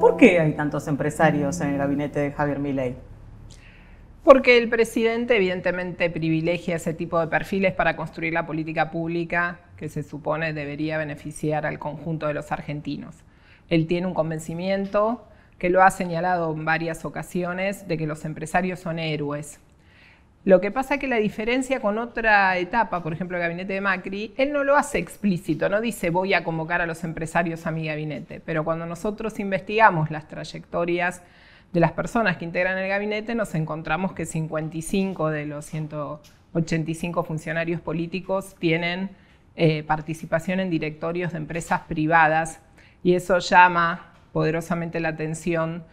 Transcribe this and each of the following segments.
¿Por qué hay tantos empresarios en el gabinete de Javier Milei? Porque el presidente evidentemente privilegia ese tipo de perfiles para construir la política pública que se supone debería beneficiar al conjunto de los argentinos. Él tiene un convencimiento que lo ha señalado en varias ocasiones de que los empresarios son héroes, lo que pasa es que la diferencia con otra etapa, por ejemplo el gabinete de Macri, él no lo hace explícito, no dice voy a convocar a los empresarios a mi gabinete, pero cuando nosotros investigamos las trayectorias de las personas que integran el gabinete, nos encontramos que 55 de los 185 funcionarios políticos tienen eh, participación en directorios de empresas privadas y eso llama poderosamente la atención,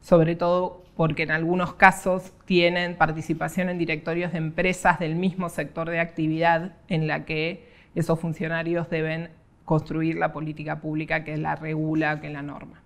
sobre todo porque en algunos casos tienen participación en directorios de empresas del mismo sector de actividad en la que esos funcionarios deben construir la política pública que la regula, que la norma.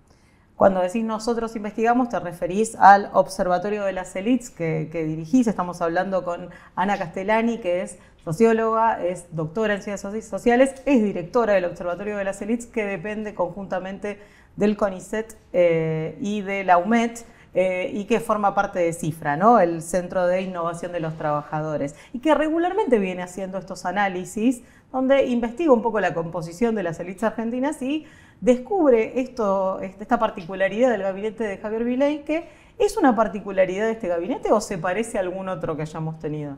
Cuando decís nosotros investigamos, te referís al Observatorio de las Elites que, dirigís. Estamos hablando con Ana Castellani, que es socióloga, es doctora en ciencias sociales, es directora del Observatorio de las Elites, que depende conjuntamente del CONICET eh, y de la UMET. Eh, y que forma parte de Cifra, ¿no? el Centro de Innovación de los Trabajadores, y que regularmente viene haciendo estos análisis donde investiga un poco la composición de las élites argentinas y descubre esto, este, esta particularidad del gabinete de Javier Viley, que es una particularidad de este gabinete o se parece a algún otro que hayamos tenido.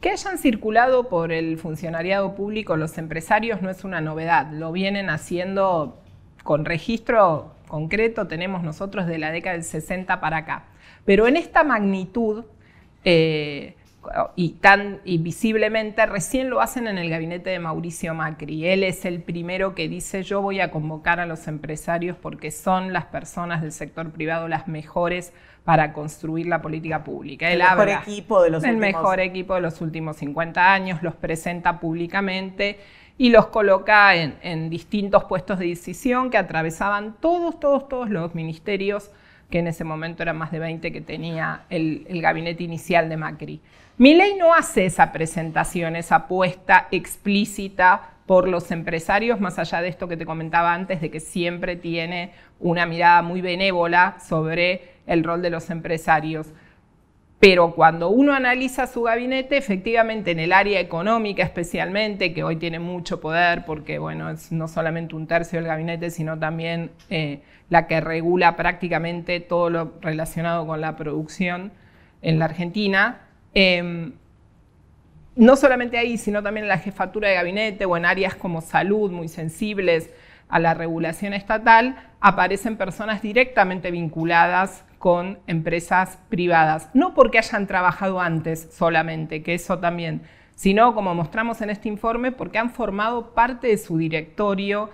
Que hayan circulado por el funcionariado público los empresarios no es una novedad, lo vienen haciendo con registro concreto tenemos nosotros de la década del 60 para acá. Pero en esta magnitud eh, y tan y visiblemente recién lo hacen en el gabinete de Mauricio Macri. Él es el primero que dice yo voy a convocar a los empresarios porque son las personas del sector privado las mejores para construir la política pública. el mejor equipo de los el mejor equipo de los últimos 50 años, los presenta públicamente y los coloca en, distintos puestos de decisión que atravesaban todos, todos, todos los ministerios, que en ese momento eran más de 20 que tenía el, gabinete inicial de Macri. Milei no hace esa presentación, esa apuesta explícita por los empresarios, más allá de esto que te comentaba antes, de que siempre tiene una mirada muy benévola sobre el rol de los empresarios. Pero cuando uno analiza su gabinete, efectivamente en el área económica especialmente, que hoy tiene mucho poder porque bueno, es no solamente un tercio del gabinete, sino también eh, la que regula prácticamente todo lo relacionado con la producción en la Argentina, em, no solamente ahí, sino también en la jefatura de gabinete o en áreas como salud muy sensibles a la regulación estatal, aparecen personas directamente vinculadas con empresas privadas. No porque hayan trabajado antes solamente, que eso también, sino como mostramos en este informe, porque han formado parte de su directorio,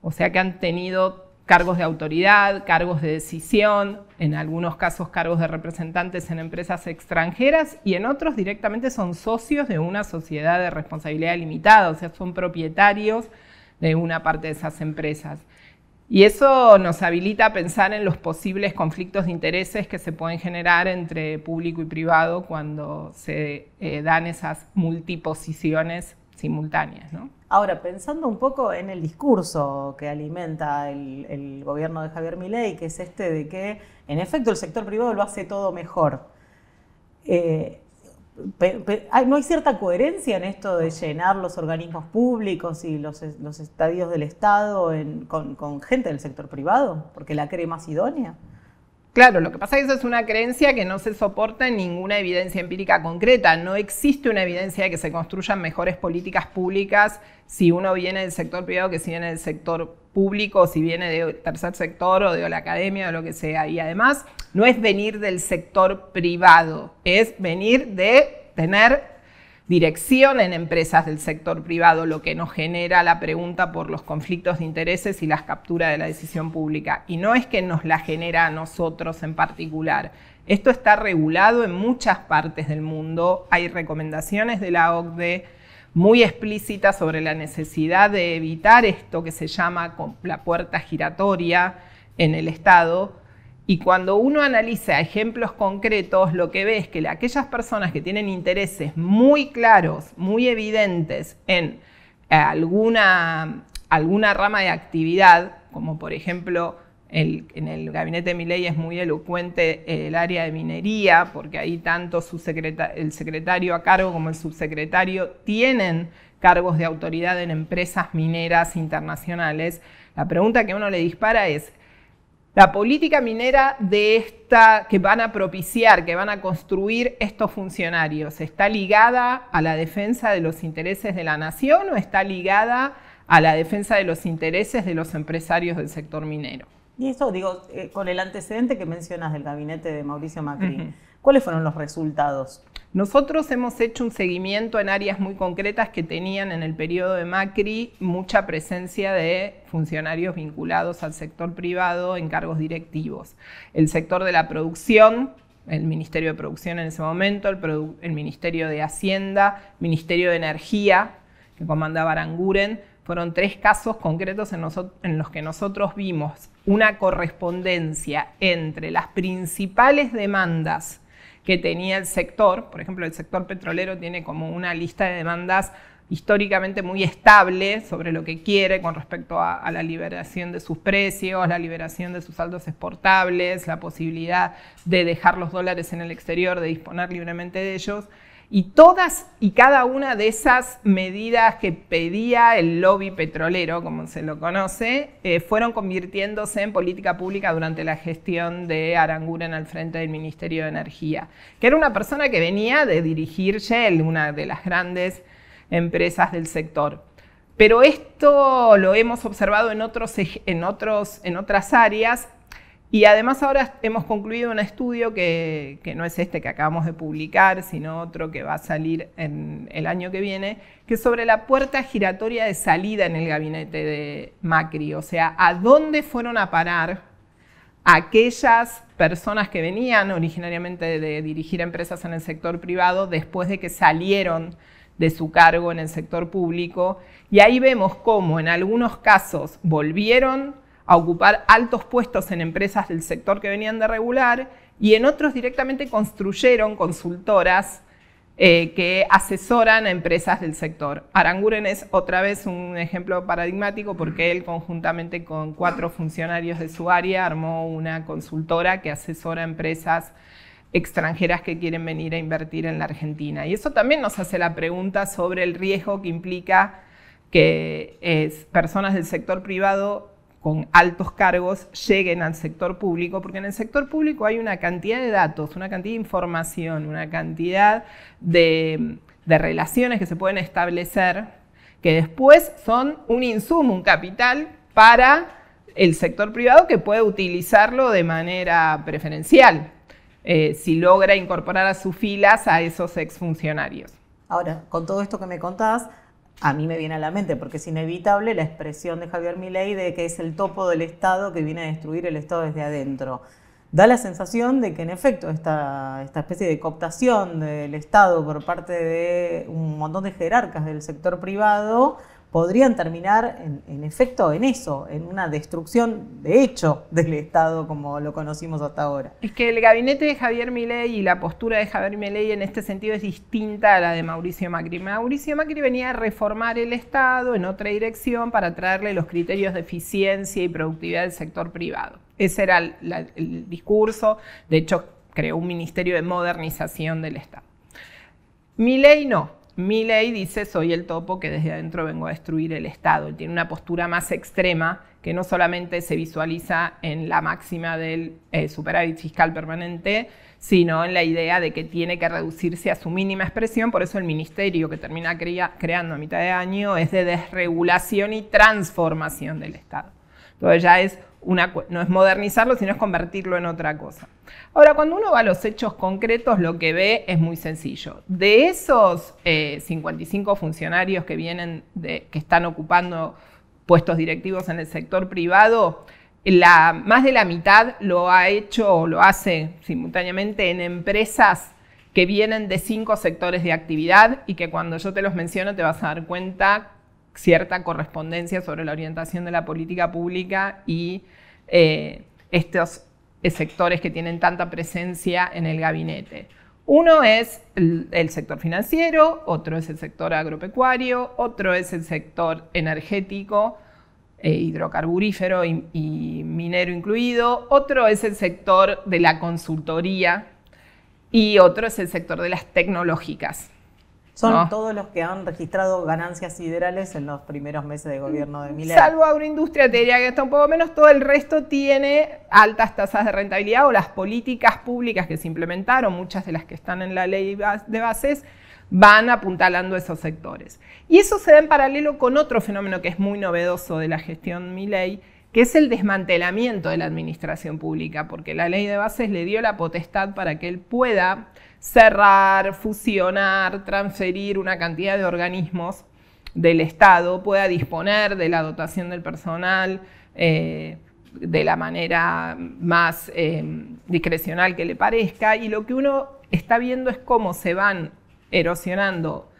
o sea que han tenido cargos de autoridad, cargos de decisión, en algunos casos cargos de representantes en empresas extranjeras y en otros directamente son socios de una sociedad de responsabilidad limitada, o sea, son propietarios de una parte de esas empresas. Y eso nos habilita a pensar en los posibles conflictos de intereses que se pueden generar entre público y privado cuando se eh, dan esas multiposiciones simultáneas. Ahora, pensando un poco en el discurso que alimenta el, gobierno de Javier Milei, que es este de que, en efecto, el sector privado lo hace todo mejor. Eh, no hay cierta coherencia en esto de llenar los organismos públicos y los, estadios del Estado con, con, gente del sector privado, porque la cree más idónea. Claro, lo que pasa es que eso es una creencia que no se soporta en ninguna evidencia empírica concreta. No existe una evidencia de que se construyan mejores políticas públicas si uno viene del sector privado que si viene del sector público, si viene del tercer sector o de la academia o lo que sea. Y además, no es venir del sector privado, es venir de tener dirección en empresas del sector privado, lo que nos genera la pregunta por los conflictos de intereses y las capturas de la decisión pública. Y no es que nos la genera a nosotros en particular. Esto está regulado en muchas partes del mundo. Hay recomendaciones de la OCDE muy explícitas sobre la necesidad de evitar esto que se llama la puerta giratoria en el Estado y cuando uno analiza ejemplos concretos, lo que ve es que aquellas personas que tienen intereses muy claros, muy evidentes en eh, alguna, alguna rama de actividad, como por ejemplo en el gabinete de Miley es muy elocuente el área de minería, porque ahí tanto el secretario a cargo como el subsecretario tienen cargos de autoridad en empresas mineras internacionales. La pregunta que uno le dispara es, la política minera de esta que van a propiciar, que van a construir estos funcionarios, ¿está ligada a la defensa de los intereses de la nación o está ligada a la defensa de los intereses de los empresarios del sector minero? Y eso, digo, eh, con el antecedente que mencionas del gabinete de Mauricio Macri, ¿Cuáles fueron los resultados? Nosotros hemos hecho un seguimiento en áreas muy concretas que tenían en el periodo de Macri mucha presencia de funcionarios vinculados al sector privado en cargos directivos. El sector de la producción, el Ministerio de Producción en ese momento, el, Ministerio de Hacienda, Ministerio de Energía, que comandaba Aranguren, fueron tres casos concretos en, los que nosotros vimos una correspondencia entre las principales demandas que tenía el sector. Por ejemplo, el sector petrolero tiene como una lista de demandas históricamente muy estable sobre lo que quiere con respecto a, la liberación de sus precios, la liberación de sus saldos exportables, la posibilidad de dejar los dólares en el exterior, de disponer libremente de ellos. Y todas y cada una de esas medidas que pedía el lobby petrolero, como se lo conoce, eh, fueron convirtiéndose en política pública durante la gestión de Aranguren al frente del Ministerio de Energía, que era una persona que venía de dirigir Shell, una de las grandes empresas del sector. Pero esto lo hemos observado en, otros, en, otros, en otras áreas y además ahora hemos concluido un estudio que, no es este que acabamos de publicar, sino otro que va a salir en el año que viene, que es sobre la puerta giratoria de salida en el gabinete de Macri, o sea, a dónde fueron a parar aquellas personas que venían originariamente de dirigir empresas en el sector privado después de que salieron de su cargo en el sector público. Y ahí vemos cómo en algunos casos volvieron a ocupar altos puestos en empresas del sector que venían de regular y en otros directamente construyeron consultoras eh, que asesoran a empresas del sector. Aranguren es otra vez un ejemplo paradigmático porque él conjuntamente con cuatro funcionarios de su área armó una consultora que asesora a empresas extranjeras que quieren venir a invertir en la Argentina. Y eso también nos hace la pregunta sobre el riesgo que implica que eh, personas del sector privado con altos cargos lleguen al sector público, porque en el sector público hay una cantidad de datos, una cantidad de información, una cantidad de, relaciones que se pueden establecer, que después son un insumo, un capital para el sector privado que puede utilizarlo de manera preferencial, eh, si logra incorporar a sus filas a esos exfuncionarios. Ahora, con todo esto que me contás, a mí me viene a la mente, porque es inevitable la expresión de Javier Milei de que es el topo del Estado que viene a destruir el Estado desde adentro. Da la sensación de que en efecto esta, esta especie de cooptación del Estado por parte de un montón de jerarcas del sector privado podrían terminar en, efecto en eso, en una destrucción de hecho del Estado como lo conocimos hasta ahora. Es que el gabinete de Javier Milei y la postura de Javier Milei en este sentido es distinta a la de Mauricio Macri. Mauricio Macri venía a reformar el Estado en otra dirección para traerle los criterios de eficiencia y productividad del sector privado. Ese era el, el discurso, de hecho creó un ministerio de modernización del Estado. Milei no, mi ley dice, soy el topo que desde adentro vengo a destruir el Estado. tiene una postura más extrema que no solamente se visualiza en la máxima del eh, superávit fiscal permanente, sino en la idea de que tiene que reducirse a su mínima expresión. Por eso el ministerio que termina creando a mitad de año es de desregulación y transformación del Estado. Entonces ya es no es modernizarlo, sino es convertirlo en otra cosa. Ahora, cuando uno va a los hechos concretos, lo que ve es muy sencillo. De esos 55 eh, funcionarios que vienen, de, que están ocupando puestos directivos en el sector privado, la, más de la mitad lo ha hecho o lo hace simultáneamente en empresas que vienen de cinco sectores de actividad y que cuando yo te los menciono te vas a dar cuenta cierta correspondencia sobre la orientación de la política pública y eh, estos eh, sectores que tienen tanta presencia en el gabinete. Uno es el, sector financiero, otro es el sector agropecuario, otro es el sector energético, eh, hidrocarburífero y, minero incluido, otro es el sector de la consultoría y otro es el sector de las tecnológicas. Son todos los que han registrado ganancias siderales en los primeros meses de gobierno de Miley. Salvo agroindustria, te diría que está un poco menos, todo el resto tiene altas tasas de rentabilidad o las políticas públicas que se implementaron, muchas de las que están en la ley de bases, van apuntalando esos sectores. Y eso se da en paralelo con otro fenómeno que es muy novedoso de la gestión Miley, que es el desmantelamiento de la administración pública, porque la ley de bases le dio la potestad para que él pueda cerrar, fusionar, transferir una cantidad de organismos del Estado, pueda disponer de la dotación del personal eh, de la manera más em, discrecional que le parezca. Y lo que uno está viendo es cómo se van erosionando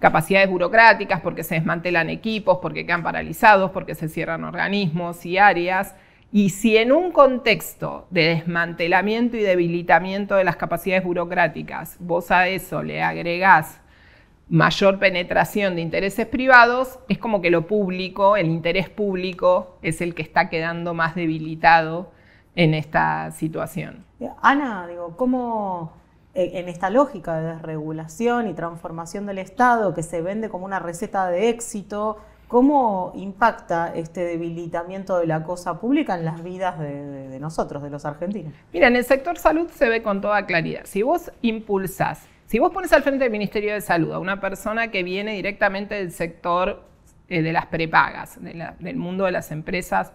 capacidades burocráticas, porque se desmantelan equipos, porque quedan paralizados, porque se cierran organismos y áreas. Y si en un contexto de desmantelamiento y debilitamiento de las capacidades burocráticas, vos a eso le agregás mayor penetración de intereses privados, es como que lo público, el interés público, es el que está quedando más debilitado en esta situación. Ana, digo, ¿cómo eh, en esta lógica de desregulación y transformación del Estado que se vende como una receta de éxito, ¿Cómo impacta este debilitamiento de la cosa pública en las vidas de, nosotros, de los argentinos? Mira, en el sector salud se ve con toda claridad. Si vos impulsas, si vos pones al frente del Ministerio de Salud a una persona que viene directamente del sector eh, de las prepagas, del mundo de las empresas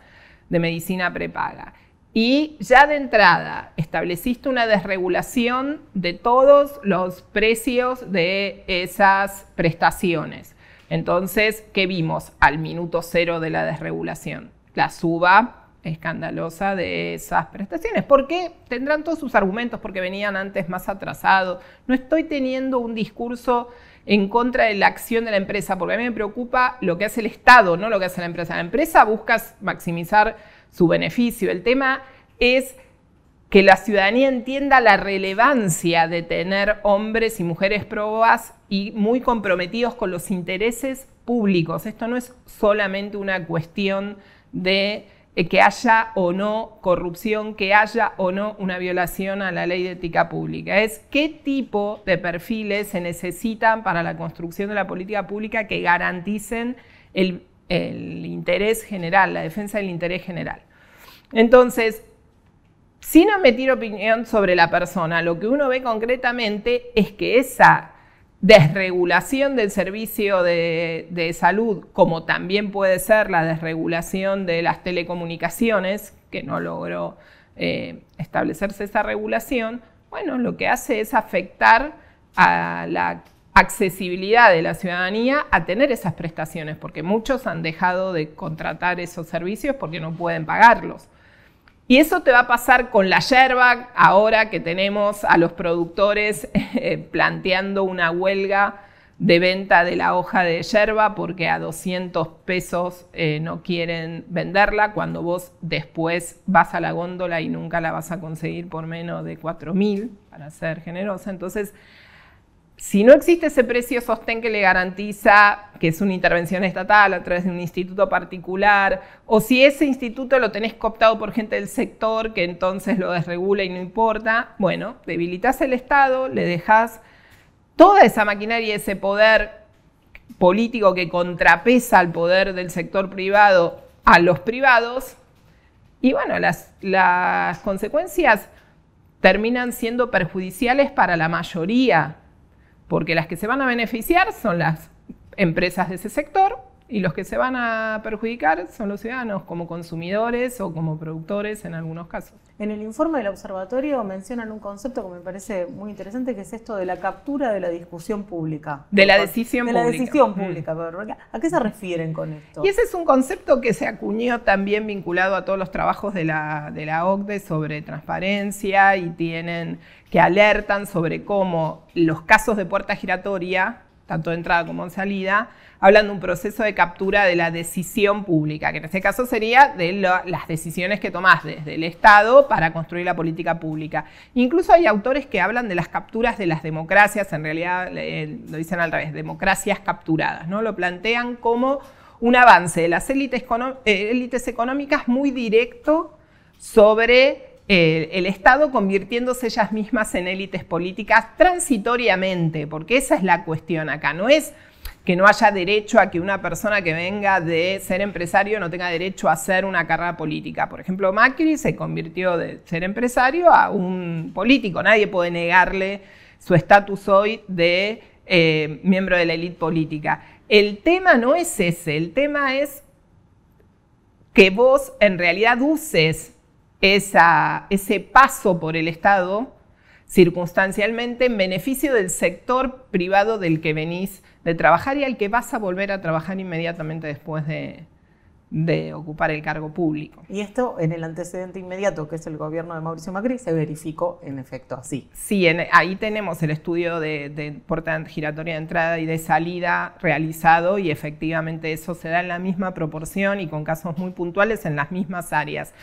de medicina prepaga, y ya de entrada estableciste una desregulación de todos los precios de esas prestaciones entonces, ¿qué vimos al minuto cero de la desregulación? La suba escandalosa de esas prestaciones. porque Tendrán todos sus argumentos porque venían antes más atrasados. No estoy teniendo un discurso en contra de la acción de la empresa, porque a mí me preocupa lo que hace el Estado, no lo que hace la empresa. La empresa busca maximizar su beneficio. El tema es que la ciudadanía entienda la relevancia de tener hombres y mujeres probas y muy comprometidos con los intereses públicos. Esto no es solamente una cuestión de eh, que haya o no corrupción, que haya o no una violación a la ley de ética pública. Es qué tipo de perfiles se necesitan para la construcción de la política pública que garanticen el, el interés general, la defensa del interés general. Entonces, sin emitir opinión sobre la persona, lo que uno ve concretamente es que esa desregulación del servicio de, salud, como también puede ser la desregulación de las telecomunicaciones, que no logró eh, establecerse esa regulación, bueno, lo que hace es afectar a la accesibilidad de la ciudadanía a tener esas prestaciones, porque muchos han dejado de contratar esos servicios porque no pueden pagarlos. Y eso te va a pasar con la yerba ahora que tenemos a los productores eh, planteando una huelga de venta de la hoja de yerba porque a 200 pesos eh, no quieren venderla cuando vos después vas a la góndola y nunca la vas a conseguir por menos de 4.000 para ser generosa. Entonces, si no existe ese precio sostén que le garantiza que es una intervención estatal a través de un instituto particular, o si ese instituto lo tenés cooptado por gente del sector que entonces lo desregula y no importa, bueno, debilitas el Estado, le dejas toda esa maquinaria y ese poder político que contrapesa al poder del sector privado a los privados, y bueno, las, las consecuencias terminan siendo perjudiciales para la mayoría porque las que se van a beneficiar son las empresas de ese sector y los que se van a perjudicar son los ciudadanos como consumidores o como productores en algunos casos. En el informe del observatorio mencionan un concepto que me parece muy interesante, que es esto de la captura de la discusión pública. De la decisión pública. De la decisión mm. pública. ¿A qué se refieren con esto? Y ese es un concepto que se acuñó también vinculado a todos los trabajos de la, de la OCDE sobre transparencia y tienen que alertan sobre cómo los casos de puerta giratoria tanto de entrada como en salida, hablan de un proceso de captura de la decisión pública, que en este caso sería de las decisiones que tomás desde el Estado para construir la política pública. Incluso hay autores que hablan de las capturas de las democracias, en realidad eh, lo dicen al revés, democracias capturadas, ¿no? Lo plantean como un avance de las élites eh, económicas muy directo sobre eh, el Estado convirtiéndose ellas mismas en élites políticas transitoriamente, porque esa es la cuestión acá, no es que no haya derecho a que una persona que venga de ser empresario no tenga derecho a hacer una carrera política. Por ejemplo, Macri se convirtió de ser empresario a un político. Nadie puede negarle su estatus hoy de eh, miembro de la élite política. El tema no es ese, el tema es que vos en realidad uses esa, ese paso por el Estado circunstancialmente en beneficio del sector privado del que venís de trabajar y al que vas a volver a trabajar inmediatamente después de, ocupar el cargo público. Y esto en el antecedente inmediato, que es el gobierno de Mauricio Macri, se verificó en efecto así. Sí, ahí tenemos el estudio de, de puerta giratoria de entrada y de salida realizado y efectivamente eso se da en la misma proporción y con casos muy puntuales en las mismas áreas.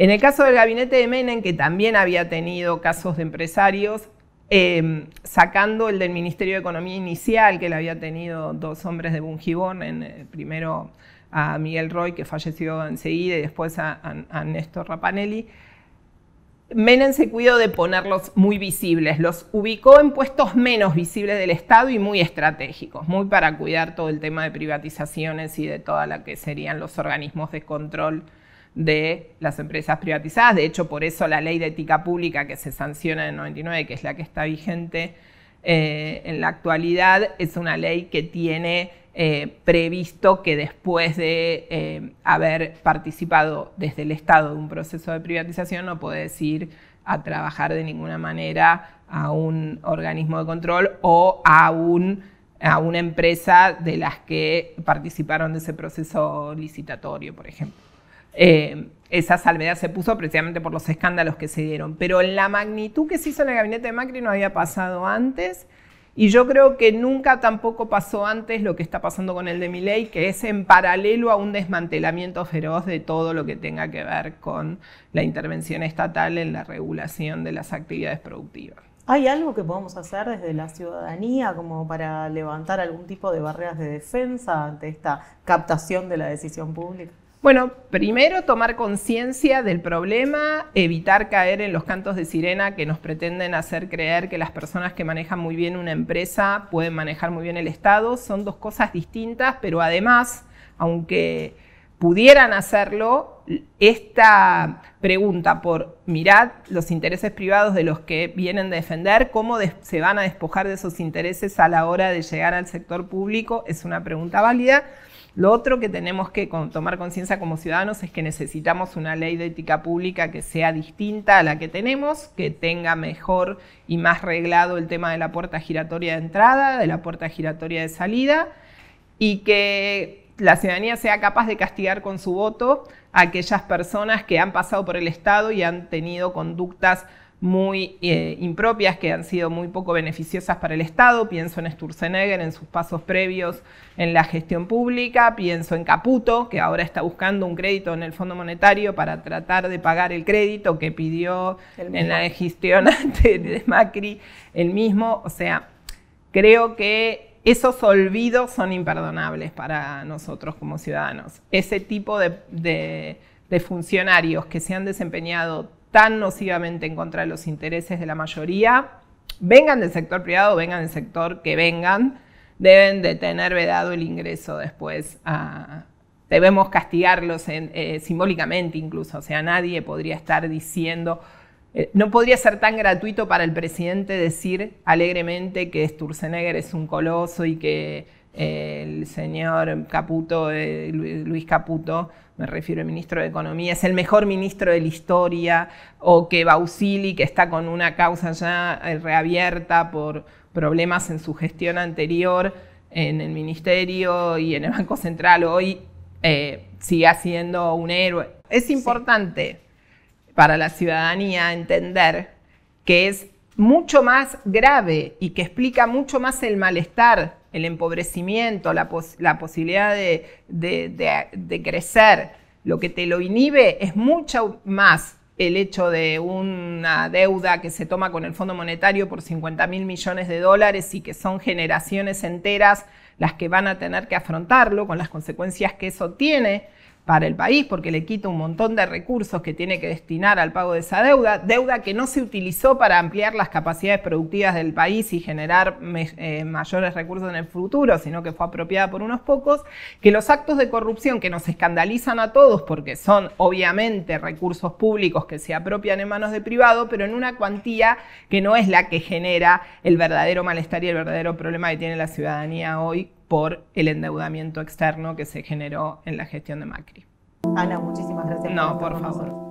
En el caso del gabinete de Menem, que también había tenido casos de empresarios, em, sacando el del Ministerio de Economía inicial, que le había tenido dos hombres de Bungibón, en, eh, primero a Miguel Roy, que falleció enseguida, y después a, a, a Néstor Rapanelli, Menem se cuidó de ponerlos muy visibles, los ubicó en puestos menos visibles del Estado y muy estratégicos, muy para cuidar todo el tema de privatizaciones y de toda la que serían los organismos de control de las empresas privatizadas. De hecho, por eso la ley de ética pública que se sanciona en 99, que es la que está vigente eh, en la actualidad, es una ley que tiene eh, previsto que después de eh, haber participado desde el Estado de un proceso de privatización no puedes ir a trabajar de ninguna manera a un organismo de control o a a una empresa de las que participaron de ese proceso licitatorio, por ejemplo. Eh, esa salvedad se puso precisamente por los escándalos que se dieron. Pero la magnitud que se hizo en el gabinete de Macri no había pasado antes. Y yo creo que nunca tampoco pasó antes lo que está pasando con el de Milei, que es en paralelo a un desmantelamiento feroz de todo lo que tenga que ver con la intervención estatal en la regulación de las actividades productivas. ¿Hay algo que podamos hacer desde la ciudadanía como para levantar algún tipo de barreras de defensa ante esta captación de la decisión pública? Bueno, primero tomar conciencia del problema, evitar caer en los cantos de sirena que nos pretenden hacer creer que las personas que manejan muy bien una empresa pueden manejar muy bien el Estado. Son dos cosas distintas, pero además, aunque pudieran hacerlo, esta pregunta por mirad los intereses privados de los que vienen a defender, cómo se van a despojar de esos intereses a la hora de llegar al sector público, es una pregunta válida. Lo otro que tenemos que tomar conciencia como ciudadanos es que necesitamos una ley de ética pública que sea distinta a la que tenemos, que tenga mejor y más reglado el tema de la puerta giratoria de entrada, de la puerta giratoria de salida y que la ciudadanía sea capaz de castigar con su voto a aquellas personas que han pasado por el Estado y han tenido conductas muy eh, impropias, que han sido muy poco beneficiosas para el Estado. Pienso en Sturzenegger, en sus pasos previos en la gestión pública, pienso en Caputo, que ahora está buscando un crédito en el Fondo Monetario para tratar de pagar el crédito que pidió en la gestión de Macri el mismo. O sea, creo que esos olvidos son imperdonables para nosotros como ciudadanos. Ese tipo de funcionarios que se han desempeñado tan nocivamente en contra de los intereses de la mayoría, vengan del sector privado, vengan del sector que vengan, deben de tener vedado el ingreso después Debemos castigarlos eh, simbólicamente incluso, o sea, nadie podría estar diciendo, eh, no podría ser tan gratuito para el presidente decir alegremente que Sturzenegger es un coloso y que el señor Caputo, eh, Luis Caputo, me refiero al ministro de Economía, es el mejor ministro de la historia, o que Bausili, que está con una causa ya eh, reabierta por problemas en su gestión anterior en el ministerio y en el Banco Central, hoy eh, sigue siendo un héroe. Es importante para la ciudadanía entender que es mucho más grave y que explica mucho más el malestar el empobrecimiento, la, posibilidad de, de, crecer. Lo que te lo inhibe es mucho más el hecho de una deuda que se toma con el Fondo Monetario por 50 mil millones de dólares y que son generaciones enteras las que van a tener que afrontarlo con las consecuencias que eso tiene para el país porque le quita un montón de recursos que tiene que destinar al pago de esa deuda, deuda que no se utilizó para ampliar las capacidades productivas del país y generar eh, mayores recursos en el futuro, sino que fue apropiada por unos pocos, que los actos de corrupción que nos escandalizan a todos porque son obviamente recursos públicos que se apropian en manos de privado, pero en una cuantía que no es la que genera el verdadero malestar y el verdadero problema que tiene la ciudadanía hoy por el endeudamiento externo que se generó en la gestión de Macri. Ana, muchísimas gracias. No, por, favor.